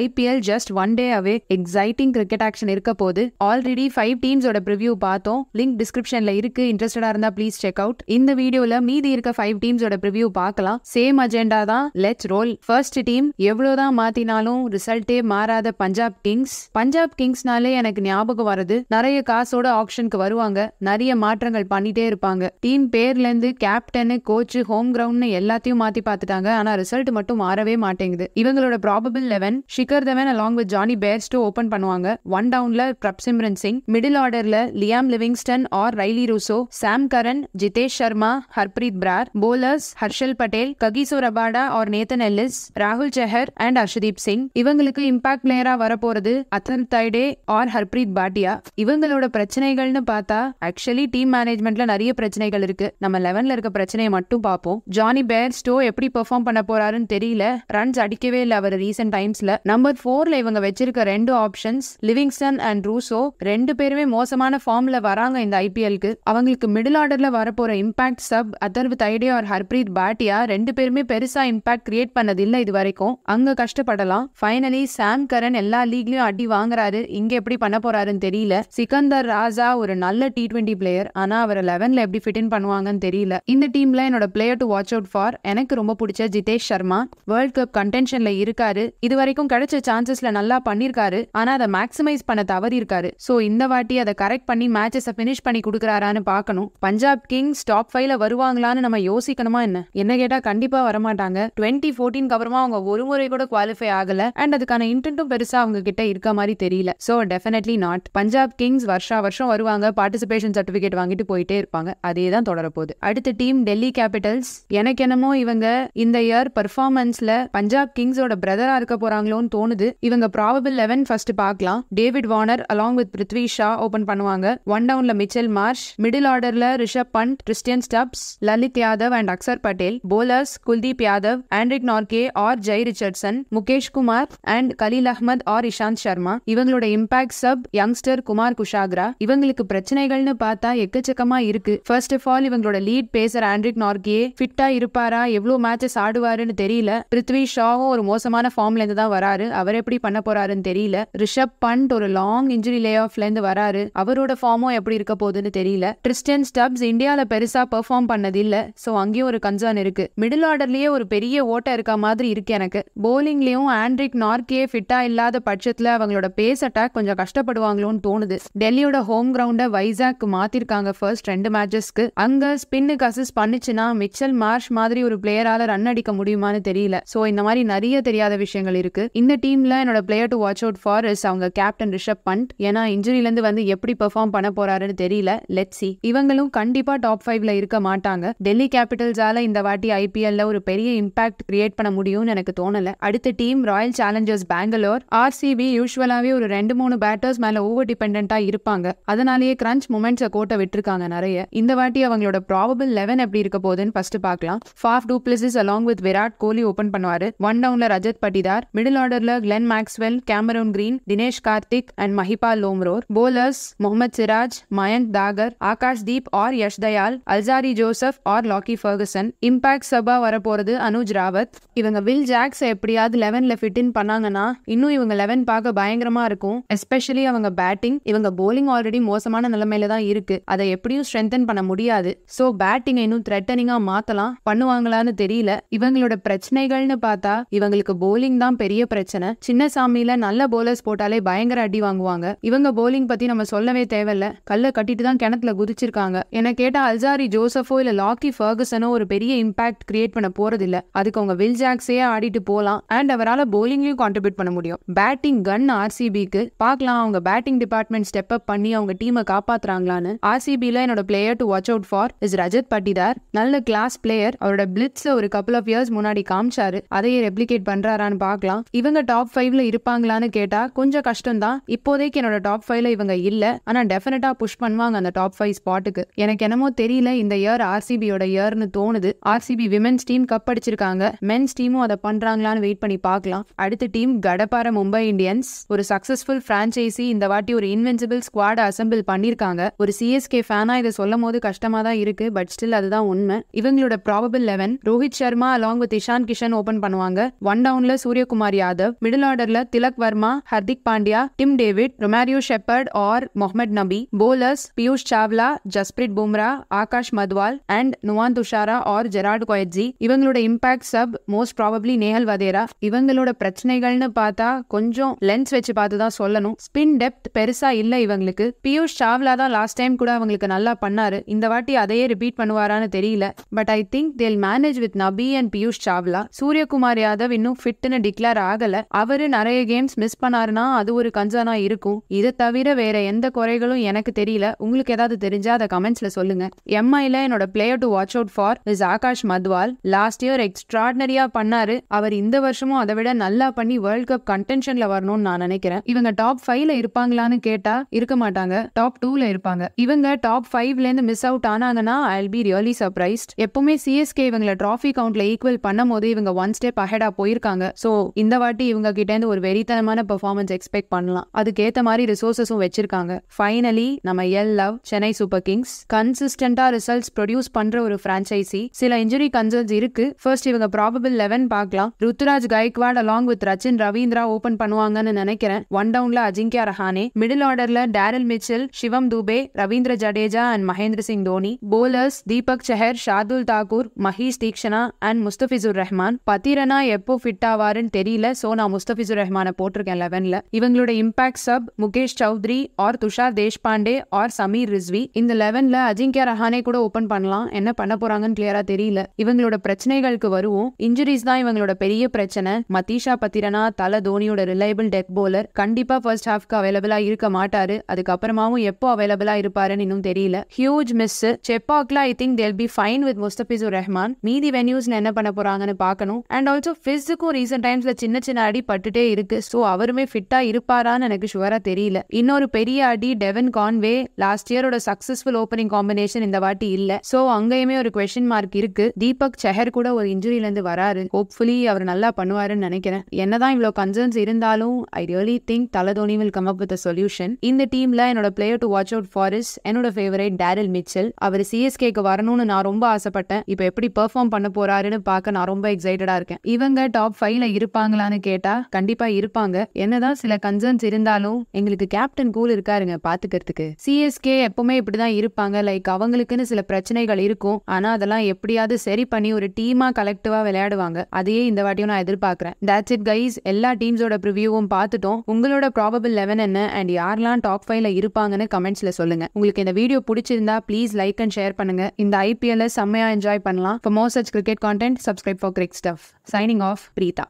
IPL just one day away exciting cricket action இருக்க போது already five டீம்ஸோட preview பார்த்தோம் லிங்க் டிஸ்கிரிப்ஷன்ல இருக்கு இன்ட்ரெஸ்டடா இருந்தா ப்ளீஸ் செக் அவுட் இந்த வீடியோல மீதி இருக்க ஃபைவ் டீம்ஸோட ப்ரிவியூ பார்க்கலாம் சேம் அஜெண்டா தான் லெட்ஸ் ரோல் ஃபர்ஸ்ட் டீம் எவ்வளவுதான் மாத்தினாலும் ரிசல்ட்டே மாறாத பஞ்சாப் கிங்ஸ் பஞ்சாப் கிங்ஸ்னாலே எனக்கு ஞாபகம் வருது நிறைய காசோட ஆப்ஷனுக்கு வருவாங்க நிறைய மாற்றங்கள் பண்ணிட்டே இருப்பாங்க டீம் பேர்ல இருந்து கேப்டனு கோச்சு ஹோம் கிரவுண்ட்னு எல்லாத்தையும் மாத்தி பார்த்துட்டாங்க ஆனா ரிசல்ட் மட்டும் மாறவே மாட்டேங்குது இவங்களோட probable eleven Shikhar Dhawan along with Jonny Bairstow open பண்ணுவாங்க ஒன் டவுன்ல பிரப்சிம்ரன் சிங் மிடில் ஆர்டர்ல Liam Livingstone or Rilee Rossouw Sam Curran Jitesh Sharma Harpreet Brar bowlers Harshal Patel Kagiso Rabada or Nathan Ellis ராகுல் ஜெஹர் அண்ட் அர்ஷதீப் சிங் இவங்களுக்கு இம்பாக்ட் பிளேயரா வரப்போறது அத்தன் தைடே ஆர் ஹர்பிரீத் பாட்டியா இவங்களோட பிரச்சனைகள்னு பார்த்தா ஆக்சுவலி டீம் மேனேஜ்மெண்ட்ல நிறைய பிரச்சனைகள் இருக்கு நம்ம லெவன்ல இருக்க பிரச்சனையை மட்டும் பார்ப்போம் ஜானி பேர்ஸ்டோ எப்படி பெர்ஃபார்ம் பண்ண போறாருன்னு தெரியல ரன்ஸ் அடிக்கவே இல்லை அவர் ரீசெண்ட் டைம்ஸ்ல நம்பர் ஃபோர்ல இவங்க வச்சிருக்க ரெண்டு ஆப்ஷன்ஸ் லிவிங்ஸ்டன் அண்ட் ரூசோ ரெண்டு பேருமே மோசமான ஃபார்ம்ல வராங்க இந்த ஐபிஎல்க்கு அவங்களுக்கு மிடில் ஆர்டர்ல வரப்போற impact sub Atharva Taide or Harpreet Bhatia ரெண்டு பேருமே பெருசா இம்பாக்ட் கிரியேட் பண்ணது இல்ல இது வரைக்கும் அங்க கஷ்டப்படலாம் ஃபைனலி சாம் கரன் எல்லா லீக்லயும் அடி வாங்குறாரு இங்க எப்படி பண்ண போறாருன்னு தெரியல சிக்கந்தர் ராஜா ஒரு நல்ல டி டுவெண்ட்டி பிளேயர் ஆனா அவர் லெவன்ல எப்படி ஃபிட் இன் பண்ணுவாங்கன்னு தெரியல இந்த டீம்ல என்னோட player to watch out for எனக்கு ரொம்ப பிடிச்ச ஜிதேஷ் சர்மா வேர்ல்ட் கப் கண்டென்ஷன்ல இருக்காரு இது வரைக்கும் கிடைச்ச சான்சஸ்ல நல்லா பண்ணிருக்காரு ஆனா அதை மேக்ஸிமைஸ் பண்ண தவறியிருக்காரு சோ இந்த வாட்டி அதை கரெக்ட் பண்ணி மேட்சஸ் பினிஷ் பண்ணி கொடுக்குறாரான்னு பார்க்கணும் பஞ்சாப் கிங்ஸ் டாப் ஃபைவ்ல வருவாங்களான்னு நம்ம யோசிக்கணுமா என்ன என்ன கேட்டா கண்டிப்பா வரமாட்டாங்க டுவெண்ட்டி போர்டீன் அப்புறமா அவங்க ஒரு முறை கூட குவாலிஃபை ஆகல அண்ட் அதுக்கான இன்டென்ட்டும் பெருசா அவங்க கிட்ட இருக்க மாதிரி தெரியல so definitely not Punjab kings வருஷா வருஷம் வருவாங்க பார்ட்டிசிபேஷன் சர்டிபிகேட் வாங்கிட்டு போயிட்டே இருப்பாங்க அதே தான் தொடரப்போகுது அடுத்த டீம் டெல்லி கேபிட்டல்ஸ் எனக்கு என்னமோ இவங்க இந்த இயர் பர்ஃபார்மன்ஸ்ல பஞ்சாப் கிங்ஸோட பிரதரா இருக்க போறாங்களோ பண்ணணும்னு தோணுது இவங்க ப்ராபபிள் லெவன் ஃபர்ஸ்ட் பார்க்கலாம் David Warner along with Prithvi Shaw open பண்ணுவாங்க ஒன் டவுன்ல மிச்சல் மார்ஷ் மிடில் ஆர்டர்ல Rishabh Pant Tristan Stubbs Lalit Yadav and Axar Patel bowlers Kuldeep Yadav Anrich Nortje or Jhye Richardson Mukesh Kumar and Khaleel Ahmed or Ishant Sharma இவங்களோட impact sub youngster Kumar Kushagra இவங்களுக்கு பிரச்சனைகள்னு பார்த்தா எக்கச்சக்கமா இருக்கு ஃபர்ஸ்ட் ஆஃப் ஆல் இவங்களோட லீட் பேசர் ஆண்ட்ரிக் நார்கே ஃபிட்டா இருப்பாரா எவ்வளவு மேட்சஸ் ஆடுவாருன்னு தெரியல பிருத்வி ஷாவும் ஒரு மோசமான ஃபார்ம்ல இருந்து தான் வரா போறாரு அவர் எப்படி பண்ண போறாருன்னு தெரியல ரிஷப் பண்ட் ஒரு லாங் இன்ஜுரி லே ஆஃப்ல இருந்து வராரு அவரோட ஃபார்மும் எப்படி இருக்க போகுதுன்னு தெரியல கிறிஸ்டியன் ஸ்டப்ஸ் இந்தியால பெருசா பெர்ஃபார்ம் பண்ணது இல்ல சோ அங்கேயும் ஒரு கன்சர்ன் இருக்கு மிடில் ஆர்டர்லயே ஒரு பெரிய ஓட்ட இருக்க மாதிரி இருக்கு எனக்கு போலிங்லயும் ஆண்ட்ரிக் நார்கே ஃபிட்டா இல்லாத பட்சத்துல அவங்களோட பேஸ் அட்டாக் கொஞ்சம் கஷ்டப்படுவாங்களோன்னு தோணுது டெல்லியோட ஹோம் கிரவுண்ட வைசாக் மாத்திருக்காங்க ஃபர்ஸ்ட் ரெண்டு மேட்சஸ்க்கு அங்க ஸ்பின்னுக்கு கசிஸ் பண்ணுச்சுன்னா மிச்சல் மார்ஷ் மாதிரி ஒரு பிளேயரால ரன் அடிக்க முடியுமான்னு தெரியல சோ இந்த மாதிரி நிறைய தெரியாத விஷயங்கள் இருக்கு இந்த டீமில் என்னோட player to watch out for is அவங்க கேப்டன் ரிஷப் பண்ட் ஏன்னா இன்ஜுரிலேருந்து வந்து எப்படி பெர்ஃபார்ம் பண்ண போறாருன்னு தெரியல லெட் சி இவங்களும் கண்டிப்பாக டாப் ஃபைவ்ல இருக்க மாட்டாங்க டெல்லி கேபிட்டல்ஸால இந்த வாட்டி ஐபிஎல்ல ஒரு பெரிய இம்பாக்ட் கிரியேட் பண்ண முடியும்னு எனக்கு தோணல அடுத்த team royal challengers Bangalore RCB யூஸ்வலாகவே ஒரு ரெண்டு மூணு பேட்டர்ஸ் மேலே ஓவர் டிபெண்ட்டாக இருப்பாங்க அதனாலேயே கிரன்ச் மூமெண்ட்ஸை கோட்டை விட்டுருக்காங்க நிறைய இந்த வாட்டி அவங்களோட ப்ராபபிள் லெவன் எப்படி இருக்க போகுதுன்னு ஃபர்ஸ்ட் பார்க்கலாம் Faf du Plessis along with Virat Kohli open பண்ணுவார் ஒன் டவுன்ல ரஜத் பட்டிதார் மிடில் ஆர்டர் ஆர்டர்ல Glenn Maxwell Cameron Green Dinesh Karthik and Mahipal Lomror bowlers Mohammed Siraj Mayank Dagar Akash Deep or Yash Dayal Alzarri Joseph or Lockie Ferguson impact சபா வரப்போறது அனுஜ் ராவத் இவங்க வில் ஜாக்ஸ் எப்படியாவது லெவன்ல ஃபிட் இன் பண்ணாங்கன்னா இன்னும் இவங்க லெவன் பார்க்க பயங்கரமா இருக்கும் எஸ்பெஷலி அவங்க பேட்டிங் இவங்க போலிங் ஆல்ரெடி மோசமான நிலைமையில தான் இருக்கு அதை எப்படியும் ஸ்ட்ரென்தன் பண்ண முடியாது ஸோ பேட்டிங் இன்னும் த்ரெட்டனிங்கா மாத்தலாம் பண்ணுவாங்களான்னு தெரியல இவங்களோட பிரச்சனைகள்னு பார்த்தா இவங்களுக்கு போலிங் தான் பெரிய பிரச்சனை பிரச்சனை சின்ன சாமியில நல்ல போலர்ஸ் போட்டாலே பயங்கர அடி வாங்குவாங்க இவங்க போலிங் பத்தி நம்ம சொல்லவே தேவையில்ல கல்ல கட்டிட்டு தான் கிணத்துல குதிச்சிருக்காங்க என கேட்டா அல்சாரி ஜோசஃபோ இல்ல லாக்கி ஃபர்கசனோ ஒரு பெரிய இம்பாக்ட் கிரியேட் பண்ண போறது இல்ல அதுக்கு அவங்க வில் ஜாக்ஸே ஆடிட்டு போலாம் அண்ட் அவரால் போலிங்லயும் கான்ட்ரிபியூட் பண்ண முடியும் பேட்டிங் கன் ஆர்சிபிக்கு பார்க்கலாம் அவங்க பேட்டிங் டிபார்ட்மெண்ட் ஸ்டெப் அப் பண்ணி அவங்க டீமை காப்பாத்துறாங்களான்னு ஆர்சிபில என்னோட player to watch out for is Rajat Patidar நல்ல கிளாஸ் பிளேயர் அவரோட பிளிட்ஸ் ஒரு கப்பல் ஆஃப் இயர்ஸ் முன்னாடி காமிச்சாரு அதையே ரெப்ளிகேட் பண்றாரான்னு பார்க்கலாம் இவங்க தொடர்ந்து டாப் ஃபைவ்ல இருப்பாங்களான்னு கேட்டா கொஞ்சம் கஷ்டம் தான் இப்போதைக்கு என்னோட டாப் ஃபைவ்ல இவங்க இல்ல ஆனா டெஃபினட்டா புஷ் பண்ணுவாங்க அந்த டாப் ஃபைவ் ஸ்பாட்டுக்கு எனக்கு என்னமோ தெரியல இந்த இயர் ஆர்சிபியோட இயர்னு தோணுது ஆர்சிபி விமென்ஸ் டீம் கப் அடிச்சிருக்காங்க மென்ஸ் டீமும் அதை பண்றாங்களான்னு வெயிட் பண்ணி பார்க்கலாம் அடுத்த டீம் கடப்பார மும்பை இந்தியன்ஸ் ஒரு சக்சஸ்ஃபுல் பிரான்ச்சைசி இந்த வாட்டி ஒரு இன்வென்சிபிள் ஸ்குவாட் அசம்பிள் பண்ணிருக்காங்க ஒரு சிஎஸ்கே ஃபேனா இதை சொல்லும் போது கஷ்டமா தான் இருக்கு பட் ஸ்டில் அதுதான் உண்மை இவங்களோட probable eleven Rohit Sharma along with Ishan Kishan open பண்ணுவாங்க ஒன் டவுன்ல சூரியகுமார் யாதவ் யாதவ் மிடில் ஆர்டர்ல Tilak Varma Hardik Pandya Tim David Romario Shepherd or Mohammad Nabi bowlers Piyush Chawla Jasprit Bumrah Akash Madhwal and Nuwan Thushara or Gerald Coetzee இவங்களோட impact sub most probably Nehal Wadhera இவங்களோட பிரச்சனைகள்னு பார்த்தா கொஞ்சம் லென்ஸ் வச்சு பார்த்து தான் சொல்லணும் ஸ்பின் டெப்த் பெருசா இல்ல இவங்களுக்கு பியூஷ் சாவ்லா தான் லாஸ்ட் டைம் கூட அவங்களுக்கு நல்லா பண்ணாரு இந்த வாட்டி அதையே ரிப்பீட் பண்ணுவாரான்னு தெரியல but I think they'll manage with Nabi and Piyush Chawla Suryakumar Yadav இன்னும் ஃபிட்னு டிக்ளேர் ஆக ஆகல அவரு நிறைய கேம்ஸ் மிஸ் பண்ணாருன்னா அது ஒரு கன்சர்னா இருக்கும் இதை தவிர வேற எந்த குறைகளும் எனக்கு தெரியல உங்களுக்கு ஏதாவது தெரிஞ்சா அதை கமெண்ட்ஸ்ல சொல்லுங்க எம்ஐல என்னோட player to watch out for is Akash Madhwal last year எக்ஸ்ட்ராடனரியா பண்ணாரு அவர் இந்த வருஷமும் அதை விட நல்லா பண்ணி வேர்ல்ட் கப் கண்டென்ஷன்ல வரணும்னு நான் நினைக்கிறேன் இவங்க டாப் ஃபைவ்ல இருப்பாங்களான்னு கேட்டா இருக்க மாட்டாங்க டாப் டூல இருப்பாங்க இவங்க டாப் ஃபைவ்ல இருந்து மிஸ் அவுட் ஆனாங்கன்னா ஐ பி ரியலி சர்ப்ரைஸ்ட் எப்பவுமே சிஎஸ்கே இவங்களை டிராஃபி கவுண்ட்ல ஈக்குவல் பண்ணும் போது இவங்க ஒன் ஸ்டெப் அஹெடா போயிருக்காங்க சோ இந்த வாட்டி வாட்டி இவங்க இருந்து ஒரு வெறித்தனமான பெர்ஃபார்மன்ஸ் எக்ஸ்பெக்ட் பண்ணலாம் அதுக்கேற்ற மாதிரி ரிசோர்ஸஸும் வச்சிருக்காங்க ஃபைனலி நம்ம எல் லவ் சென்னை சூப்பர் கிங்ஸ் கன்சிஸ்டண்டா ரிசல்ட்ஸ் ப்ரொடியூஸ் பண்ற ஒரு பிரான்ச்சைசி சில இன்ஜுரி கன்சர்ன்ஸ் இருக்கு ஃபர்ஸ்ட் இவங்க ப்ராபபிள் லெவன் பார்க்கலாம் Ruturaj Gaikwad along with Rachin Ravindra open பண்ணுவாங்கன்னு நினைக்கிறேன் ஒன் டவுன்ல அஜிங்கியா ரஹானே மிடில் ஆர்டர்ல Daryl Mitchell Shivam Dube Ravindra Jadeja and Mahendra Singh Dhoni bowlers Deepak Chahar Shardul Thakur Maheesh Theekshana and Mustafizur Rahman Pathirana எப்போ ஃபிட் ஆவாருன்னு தெரியல ஸோ நான் முஸ்தபிசுர் ரஹ்மானை போட்டிருக்கேன் லெவனில் இவங்களோட impact sub Mukesh Choudhary or Tushar Deshpande or Sameer Rizvi இந்த லெவனில் அஜிங்கியா ரஹானே கூட ஓப்பன் பண்ணலாம் என்ன பண்ண போறாங்கன்னு கிளியரா தெரியல இவங்களோட பிரச்சனைகளுக்கு வருவோம் இன்ஜுரிஸ் தான் இவங்களோட பெரிய பிரச்சனை மதீஷா பத்திரனா தல தோனியோட ரிலையபிள் டெக் போலர் கண்டிப்பா ஃபர்ஸ்ட் ஹாஃப்க்கு அவைலபிளா இருக்க மாட்டாரு அதுக்கப்புறமாவும் எப்போ அவைலபிளா இருப்பாருன்னு இன்னும் தெரியல ஹியூஜ் மிஸ் செப்பாக்ல I think they'll be fine with Mustafizur Rahman மீதி வென்யூஸ் என்ன பண்ண போறாங்கன்னு பார்க்கணும் அண்ட் ஆல்சோ பிசிக்கும் ரீசெண்ட் டைம்ஸ்ல சின்ன சின்ன சின்ன அடி பட்டுட்டே இருக்கு ஸோ அவருமே ஃபிட்டாக இருப்பாரான்னு எனக்கு ஷுவராக தெரியல இன்னொரு பெரிய அடி டெவன் கான்வே லாஸ்ட் இயரோட சக்சஸ்ஃபுல் ஓப்பனிங் காம்பினேஷன் இந்த வாட்டி இல்ல ஸோ அங்கேயுமே ஒரு கொஷின் மார்க் இருக்கு தீபக் செஹர் கூட ஒரு இன்ஜுரியில இருந்து வராரு ஹோப்ஃபுல்லி அவர் நல்லா பண்ணுவாருன்னு நினைக்கிறேன் என்னதான் இவ்வளவு கன்சர்ன்ஸ் இருந்தாலும் ஐ really think Thala Dhoni will come up with solution இந்த டீம்ல என்னோட player to watch out for is என்னோட ஃபேவரேட் டேரில் மிச்சல் அவர் சிஎஸ்கேக்கு வரணும்னு நான் ரொம்ப ஆசைப்பட்டேன் இப்போ எப்படி பெர்ஃபார்ம் பண்ண போறாருன்னு பார்க்க நான் ரொம்ப எக்ஸைட்டடா இருக்கேன் இவங்க டாப் ஃபைவ்ல இருப்பாங்களான்னு கேட்டா கண்டிப்பா இருப்பாங்க என்னதான் சில கன்சர்ன்ஸ் இருந்தாலும் எங்களுக்கு கேப்டன் கூல் இருக்காருங்க பாத்துக்கிறதுக்கு சிஎஸ்கே எப்பவுமே இப்படிதான் இருப்பாங்க லைக் அவங்களுக்குன்னு சில பிரச்சனைகள் இருக்கும் ஆனா அதெல்லாம் எப்படியாவது சரி பண்ணி ஒரு டீமா கலெக்டிவா விளையாடுவாங்க அதையே இந்த வாட்டியும் நான் எதிர்பார்க்கறேன் தட்ஸ் இட் கைஸ் எல்லா டீம்ஸோட ப்ரிவியூவும் பார்த்துட்டோம் உங்களோட ப்ராபபிள் லெவன் என்ன அண்ட் யாரெல்லாம் டாப் ஃபைவ்ல இருப்பாங்கன்னு கமெண்ட்ஸ்ல சொல்லுங்க உங்களுக்கு இந்த வீடியோ பிடிச்சிருந்தா ப்ளீஸ் லைக் அண்ட் ஷேர் பண்ணுங்க இந்த ஐபிஎல்ல செம்மையா என்ஜாய் பண்ணலாம் for more such cricket content subscribe for cric stuff signing off Preetha